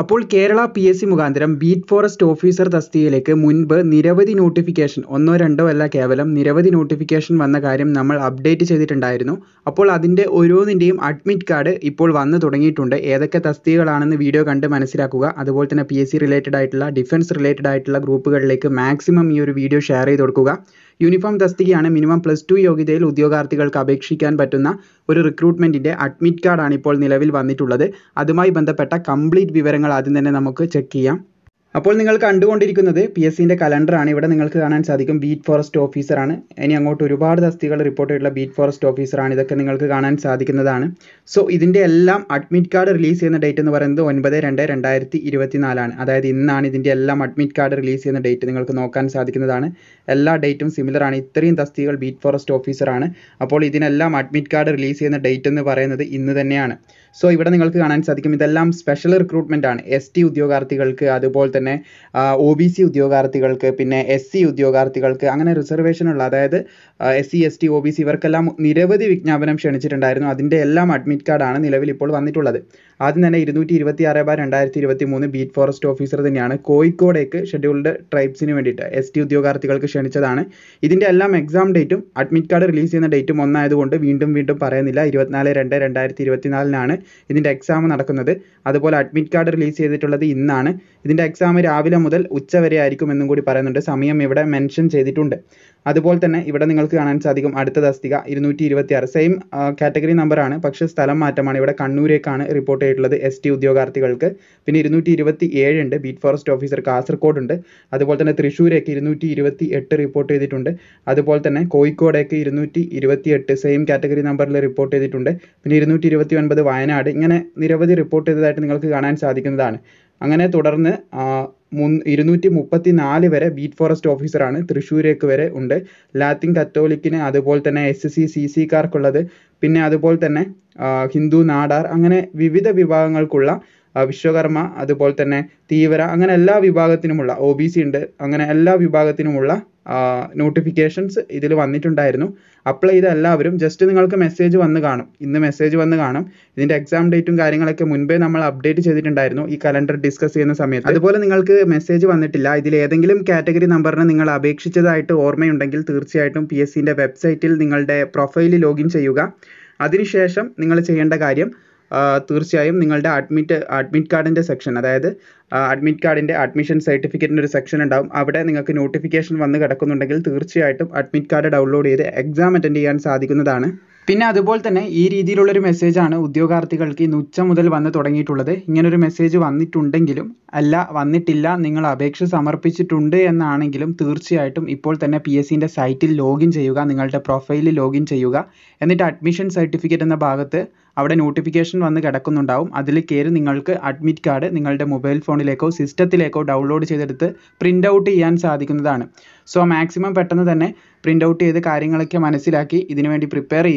അപ്പോൾ Kerala P S C മുഖാന്തരം beat forest officer തസ്തികയിലേക്ക് മുൻപ് നിരവധി നോട്ടിഫിക്കേഷൻ ഒന്നോ രണ്ടോ അല്ല കേവലം നിരവധി നോട്ടിഫിക്കേഷൻ വന്ന കാര്യം നമ്മൾ അപ്ഡേറ്റ് ചെയ്തിട്ടുണ്ടായിരുന്നു അപ്പോൾ അതിൻ്റെ ഓരോന്നിൻ്റെയും അഡ്മിറ്റ് കാർഡ് ഇപ്പോൾ വന്നു തുടങ്ങിയിട്ടുണ്ട് ഏതൊക്കെ തസ്തികകളാണെന്ന് വീഡിയോ കണ്ട് മനസ്സിലാക്കുക അതുപോലെ തന്നെ പി എസ് സി റിലേറ്റഡ് ആയിട്ടുള്ള ഡിഫൻസ് റിലേറ്റഡ് ആയിട്ടുള്ള ഗ്രൂപ്പുകളിലേക്ക് മാക്സിമം ഈ ഒരു വീഡിയോ ഷെയർ ചെയ്ത് കൊടുക്കുക യൂണിഫോം തസ്തികയാണ് മിനിമം പ്ലസ് ടു യോഗ്യതയിൽ ഉദ്യോഗാർത്ഥികൾക്ക് അപേക്ഷിക്കാൻ പറ്റുന്ന ഒരു റിക്രൂട്ട്മെന്റിന്റെ അഡ്മിറ്റ് കാർഡാണ് ഇപ്പോൾ നിലവിൽ വന്നിട്ടുള്ളത് അതുമായി ബന്ധപ്പെട്ട കംപ്ലീറ്റ് വിവരങ്ങൾ ആദ്യം തന്നെ നമുക്ക് ചെക്ക് ചെയ്യാം അപ്പോൾ നിങ്ങൾ കണ്ടുകൊണ്ടിരിക്കുന്നത് പി എസ് സിൻ്റെ കലണ്ടറാണ് ഇവിടെ നിങ്ങൾക്ക് കാണാൻ സാധിക്കും ബീറ്റ് ഫോറസ്റ്റ് ഓഫീസറാണ് ഇനി അങ്ങോട്ട് ഒരുപാട് തസ്തികൾ റിപ്പോർട്ട് ചെയ്തിട്ടുള്ള ബീറ്റ് ഫോറസ്റ്റ് ഓഫീസറാണ് ഇതൊക്കെ നിങ്ങൾക്ക് കാണാൻ സാധിക്കുന്നതാണ് സോ ഇതിൻ്റെ എല്ലാം അഡ്മിറ്റ് കാർഡ് റിലീസ് ചെയ്യുന്ന ഡേറ്റ് എന്ന് പറയുന്നത് ഒൻപത് രണ്ട് രണ്ടായിരത്തി ഇരുപത്തി നാലാണ് അതായത് ഇന്നാണ് ഇതിൻ്റെ എല്ലാം അഡ്മിറ്റ് കാർഡ് റിലീസ് ചെയ്യുന്ന ഡേറ്റ് നിങ്ങൾക്ക് നോക്കാൻ സാധിക്കുന്നതാണ് എല്ലാ ഡേറ്റും സിമിലർ ആണ് ഇത്രയും തസ്തികൾ ബീറ്റ് ഫോറസ്റ്റ് ഓഫീസറാണ് അപ്പോൾ ഇതിനെല്ലാം അഡ്മിറ്റ് കാർഡ് റിലീസ് ചെയ്യുന്ന ഡേറ്റ് എന്ന് പറയുന്നത് ഇന്ന് തന്നെയാണ് സോ ഇവിടെ നിങ്ങൾക്ക് കാണാൻ സാധിക്കും ഇതെല്ലാം സ്പെഷ്യൽ റിക്രൂട്ട്മെൻ്റ് ആണ് എസ് ടി ഉദ്യോഗാർത്ഥികൾക്ക് അതുപോലെ തന്നെ ഒ ബി സി ഉദ്യോഗാർത്ഥികൾക്ക് പിന്നെ എസ് സി ഉദ്യോഗാർത്ഥികൾക്ക് അങ്ങനെ ഉള്ള അതായത് S C S T O B C ഇവർക്കെല്ലാം നിരവധി വിജ്ഞാപനം ക്ഷണിച്ചിട്ടുണ്ടായിരുന്നു അതിൻ്റെ എല്ലാം അഡ്മിറ്റ് കാർഡാണ് നിലവിൽ ഇപ്പോൾ വന്നിട്ടുള്ളത് ആദ്യം തന്നെ ഇരുന്നൂറ്റി ഇരുപത്തി ആറ് ബാർ രണ്ടായിരത്തി ഇരുപത്തി മൂന്ന് ബീറ്റ് ഫോറസ്റ്റ് ഓഫീസർ തന്നെയാണ് കോഴിക്കോടേക്ക് ഷെഡ്യൂൾഡ് ട്രൈബ്സിന് വേണ്ടിയിട്ട് എസ് ടി ഉദ്യോഗാർത്ഥികൾക്ക് ക്ഷണിച്ചതാണ് ഇതിൻ്റെ എല്ലാം എക്സാം ഡേറ്റും അഡ്മിറ്റ് കാർഡ് റിലീസ് ചെയ്യുന്ന ഡേറ്റും ഒന്നായതുകൊണ്ട് വീണ്ടും വീണ്ടും പറയുന്നില്ല ഇരുപത്തിനാല് രണ്ട് രണ്ടായിരത്തി ഇരുപത്തിനാലിനാണ് ഇതിൻ്റെ എക്സാം നടക്കുന്നത് അതുപോലെ അഡ്മിറ്റ് കാർഡ് റിലീസ് ചെയ്തിട്ടുള്ളത് ഇന്നാണ് ഇതിൻ്റെ എക്സാം രാവിലെ മുതൽ ഉച്ചവരെ ആയിരിക്കും എന്നും കൂടി പറയുന്നുണ്ട് സമയം ഇവിടെ മെൻഷൻ ചെയ്തിട്ടുണ്ട് അതുപോലെ തന്നെ ഇവിടെ നിങ്ങൾക്ക് കാണാൻ സാധിക്കും അടുത്ത തസ്തിക ഇരുന്നൂറ്റി ഇരുപത്തി ആറ് സെയിം കാറ്റഗറി നമ്പറാണ് പക്ഷേ സ്ഥലം മാറ്റമാണ് ഇവിടെ കണ്ണൂരേക്കാണ് റിപ്പോർട്ട് ചെയ്തിട്ടുള്ളത് എസ് ടി ഉദ്യോഗാർത്ഥികൾക്ക് പിന്നെ ഇരുന്നൂറ്റി ഇരുപത്തി ഏഴ് ഉണ്ട് ബീറ്റ് ഫോറസ്റ്റ് ഓഫീസർ കാസർഗോഡ് ഉണ്ട് അതുപോലെ തന്നെ തൃശ്ശൂരേക്ക് ഇരുന്നൂറ്റി ഇരുപത്തി എട്ട് റിപ്പോർട്ട് ചെയ്തിട്ടുണ്ട് അതുപോലെ തന്നെ കോഴിക്കോടേക്ക് ഇരുന്നൂറ്റി ഇരുപത്തി എട്ട് സെയിം കാറ്റഗറി നമ്പറിൽ റിപ്പോർട്ട് ചെയ്തിട്ടുണ്ട് പിന്നെ ഇരുന്നൂറ്റി ഇരുപത്തി ഒൻപത് വയനാട് വയനാട് ഇങ്ങനെ നിരവധി റിപ്പോർട്ട് ചെയ്തതായിട്ട് നിങ്ങൾക്ക് കാണാൻ സാധിക്കുന്നതാണ് അങ്ങനെ തുടർന്ന് ഇരുന്നൂറ്റി മുപ്പത്തി നാല് വരെ ബീറ്റ് ഫോറസ്റ്റ് ഓഫീസറാണ് തൃശ്ശൂരേക്ക് വരെ ഉണ്ട് ലാത്തിൻ കത്തോലിക്കിന് അതുപോലെ തന്നെ എസ് സി സി പിന്നെ അതുപോലെ തന്നെ ഹിന്ദു നാടാർ അങ്ങനെ വിവിധ വിഭാഗങ്ങൾക്കുള്ള വിശ്വകർമ്മ അതുപോലെ തന്നെ തീവ്ര അങ്ങനെ എല്ലാ വിഭാഗത്തിനുമുള്ള ഒ ബി സി ഉണ്ട് അങ്ങനെ എല്ലാ വിഭാഗത്തിനുമുള്ള നോട്ടിഫിക്കേഷൻസ് ഇതിൽ വന്നിട്ടുണ്ടായിരുന്നു അപ്ലൈ ചെയ്ത എല്ലാവരും ജസ്റ്റ് നിങ്ങൾക്ക് മെസ്സേജ് വന്ന് കാണും ഇന്ന് മെസ്സേജ് വന്ന് കാണും ഇതിൻ്റെ എക്സാം ഡേറ്റും കാര്യങ്ങളൊക്കെ മുൻപേ നമ്മൾ അപ്ഡേറ്റ് ചെയ്തിട്ടുണ്ടായിരുന്നു ഈ കലണ്ടർ ഡിസ്കസ് ചെയ്യുന്ന സമയത്ത് അതുപോലെ നിങ്ങൾക്ക് മെസ്സേജ് വന്നിട്ടില്ല ഇതിൽ ഏതെങ്കിലും കാറ്റഗറി നമ്പറിന് നിങ്ങൾ അപേക്ഷിച്ചതായിട്ട് ഓർമ്മയുണ്ടെങ്കിൽ തീർച്ചയായിട്ടും പി എസ് സിൻ്റെ വെബ്സൈറ്റിൽ നിങ്ങളുടെ പ്രൊഫൈലിൽ ലോഗിൻ ചെയ്യുക അതിനുശേഷം നിങ്ങൾ ചെയ്യേണ്ട കാര്യം തീർച്ചയായും നിങ്ങളുടെ അഡ്മിറ്റ് അഡ്മിറ്റ് കാർഡിൻ്റെ സെക്ഷൻ അതായത് അഡ്മിറ്റ് കാർഡിൻ്റെ അഡ്മിഷൻ സർട്ടിഫിക്കറ്റിൻ്റെ ഒരു സെക്ഷൻ ഉണ്ടാവും അവിടെ നിങ്ങൾക്ക് നോട്ടിഫിക്കേഷൻ വന്ന് കിടക്കുന്നുണ്ടെങ്കിൽ തീർച്ചയായിട്ടും അഡ്മിറ്റ് കാർഡ് ഡൗൺലോഡ് ചെയ്ത് എക്സാം അറ്റൻഡ് ചെയ്യാൻ സാധിക്കുന്നതാണ് പിന്നെ അതുപോലെ തന്നെ ഈ രീതിയിലുള്ളൊരു മെസ്സേജാണ് ഉദ്യോഗാർത്ഥികൾക്ക് ഇന്ന് ഉച്ച മുതൽ വന്ന് തുടങ്ങിയിട്ടുള്ളത് ഇങ്ങനൊരു മെസ്സേജ് വന്നിട്ടുണ്ടെങ്കിലും അല്ല വന്നിട്ടില്ല നിങ്ങൾ അപേക്ഷ സമർപ്പിച്ചിട്ടുണ്ട് എന്നാണെങ്കിലും തീർച്ചയായിട്ടും ഇപ്പോൾ തന്നെ പി എസ് സിൻ്റെ സൈറ്റിൽ ലോഗിൻ ചെയ്യുക നിങ്ങളുടെ പ്രൊഫൈലിൽ ലോഗിൻ ചെയ്യുക എന്നിട്ട് അഡ്മിഷൻ സർട്ടിഫിക്കറ്റ് എന്ന ഭാഗത്ത് അവിടെ നോട്ടിഫിക്കേഷൻ വന്ന് കിടക്കുന്നുണ്ടാവും അതിൽ കയറി നിങ്ങൾക്ക് അഡ്മിറ്റ് കാർഡ് നിങ്ങളുടെ മൊബൈൽ ഫോണിലേക്കോ സിസ്റ്റത്തിലേക്കോ ഡൗൺലോഡ് ചെയ്തെടുത്ത് പ്രിൻ്റ് ഔട്ട് ചെയ്യാൻ സാധിക്കുന്നതാണ് സോ മാക്സിമം പെട്ടെന്ന് തന്നെ പ്രിൻ്റ് ഔട്ട് ചെയ്ത് കാര്യങ്ങളൊക്കെ മനസ്സിലാക്കി ഇതിനുവേണ്ടി പ്രിപ്പയർ ചെയ്യുക